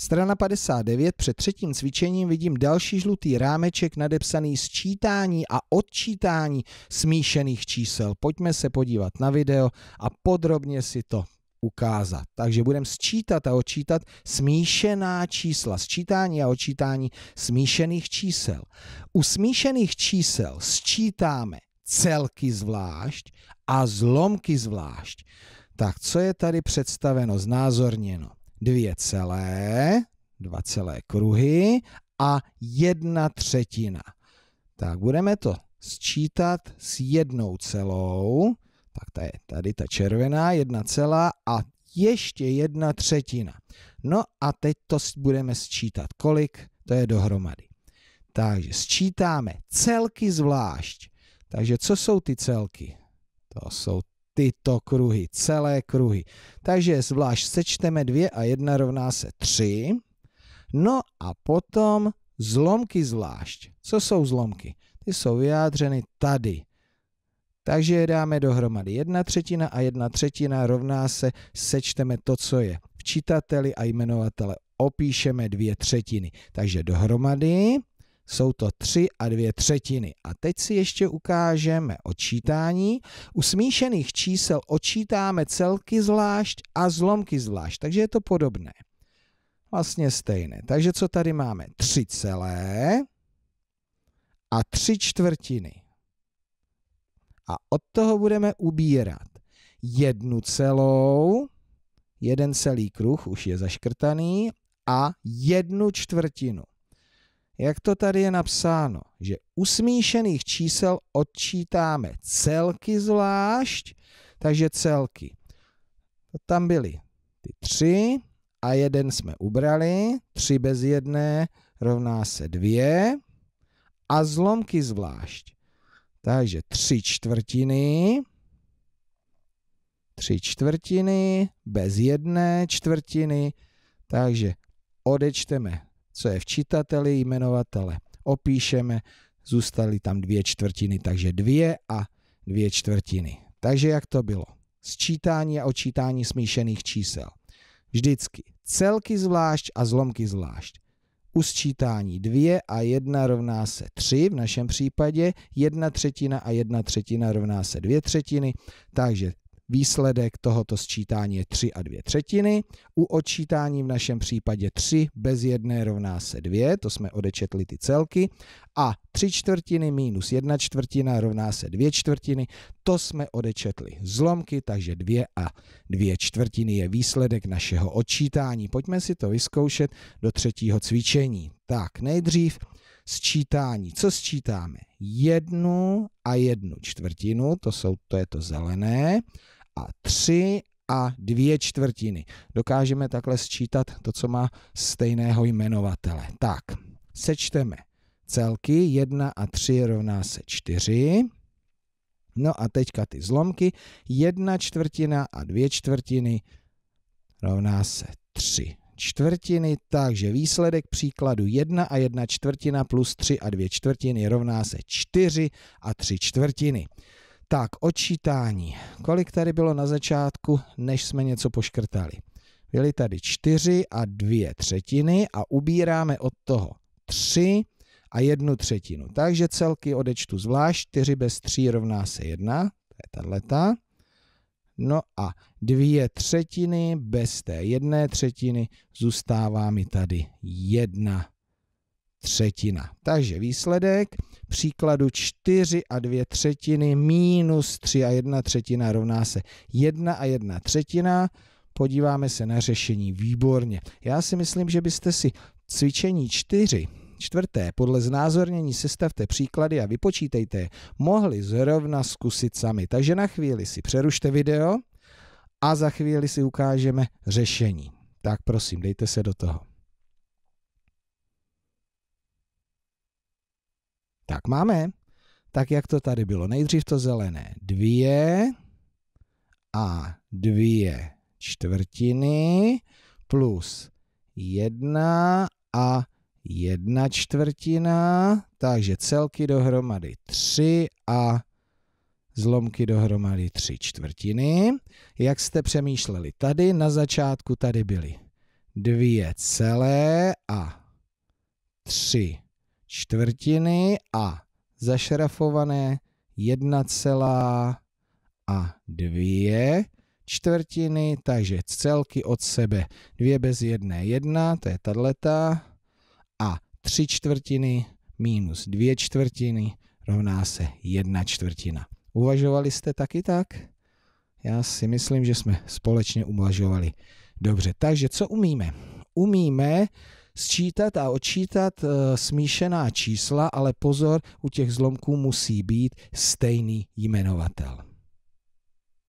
Strana 59, před třetím cvičením vidím další žlutý rámeček nadepsaný sčítání a odčítání smíšených čísel. Pojďme se podívat na video a podrobně si to ukázat. Takže budeme sčítat a odčítat smíšená čísla, sčítání a odčítání smíšených čísel. U smíšených čísel sčítáme celky zvlášť a zlomky zvlášť. Tak co je tady představeno, znázorněno? dvě celé, dva celé kruhy a jedna třetina. Tak budeme to sčítat s jednou celou, tak ta je tady ta červená, jedna celá a ještě jedna třetina. No a teď to budeme sčítat. Kolik? To je dohromady. Takže sčítáme celky zvlášť. Takže co jsou ty celky? To jsou tyto kruhy, celé kruhy. Takže zvlášť sečteme 2 a 1 rovná se 3. No a potom zlomky zvlášť. Co jsou zlomky? Ty jsou vyjádřeny tady. Takže je dáme dohromady 1 třetina a 1 třetina rovná se, sečteme to, co je v čitateli a jmenovatele. Opíšeme 2 třetiny. Takže dohromady jsou to 3 a 2 třetiny. A teď si ještě ukážeme odčítání. U smíšených čísel odčítáme celky zvlášť a zlomky zvlášť, takže je to podobné. Vlastně stejné. Takže co tady máme? 3 celé a 3 čtvrtiny. A od toho budeme ubírat jednu celou, jeden celý kruh už je zaškrtaný, a jednu čtvrtinu jak to tady je napsáno, že u smíšených čísel odčítáme celky zvlášť, takže celky. To tam byly ty tři a jeden jsme ubrali, tři bez jedné rovná se dvě a zlomky zvlášť. Takže tři čtvrtiny, tři čtvrtiny bez jedné čtvrtiny, takže odečteme co je v čitateli jmenovatele opíšeme, zůstaly tam dvě čtvrtiny, takže dvě a dvě čtvrtiny. Takže jak to bylo? Sčítání a očítání smíšených čísel. Vždycky celky zvlášť a zlomky zvlášť. U sčítání 2 a 1 rovná se 3 v našem případě, 1 třetina a 1 třetina rovná se 2 třetiny, takže Výsledek tohoto sčítání je 3 a 2 třetiny. U odčítání v našem případě 3 bez 1 rovná se 2, to jsme odečetli ty celky. A 3 čtvrtiny minus 1 čtvrtina rovná se 2 čtvrtiny, to jsme odečetli zlomky, takže 2 a 2 čtvrtiny je výsledek našeho odčítání. Pojďme si to vyzkoušet do třetího cvičení. Tak, nejdřív sčítání. Co sčítáme? Jednu a jednu čtvrtinu, to, jsou, to je to zelené a 3 a dvě čtvrtiny. Dokážeme takhle sčítat to, co má stejného jmenovatele. Tak, sečteme celky 1 a 3 rovná se 4. No a teďka ty zlomky. 1 čtvrtina a 2 čtvrtiny rovná se 3 čtvrtiny, takže výsledek příkladu 1 a 1 čtvrtina plus 3 a 2 čtvrtiny rovná se 4 a 3 čtvrtiny. Tak, odčítání. Kolik tady bylo na začátku, než jsme něco poškrtali? Byly tady 4 a 2 třetiny a ubíráme od toho 3 a 1 třetinu. Takže celky odečtu zvlášť. 4 bez 3 rovná se 1. To je tato. No a 2 třetiny bez té 1 třetiny zůstává mi tady jedna třetina. Takže výsledek příkladu 4 a 2 třetiny minus 3 a 1 třetina rovná se 1 a 1 třetina. Podíváme se na řešení výborně. Já si myslím, že byste si cvičení 4 čtvrté, podle znázornění sestavte příklady a vypočítejte je, mohli zrovna zkusit sami. Takže na chvíli si přerušte video a za chvíli si ukážeme řešení. Tak prosím, dejte se do toho. Tak máme, tak jak to tady bylo. Nejdřív to zelené. Dvě a dvě čtvrtiny plus jedna a jedna čtvrtina, takže celky dohromady tři a zlomky dohromady tři čtvrtiny. Jak jste přemýšleli tady, na začátku tady byly dvě celé a tři čtvrtiny a zašrafované 1, a čtvrtiny, takže celky od sebe 2 bez 1, 1, to je tato, a 3 čtvrtiny minus 2 čtvrtiny rovná se 1 čtvrtina. Uvažovali jste taky tak? Já si myslím, že jsme společně uvažovali. Dobře, takže co umíme? Umíme sčítat a odčítat eh, smíšená čísla, ale pozor, u těch zlomků musí být stejný jmenovatel.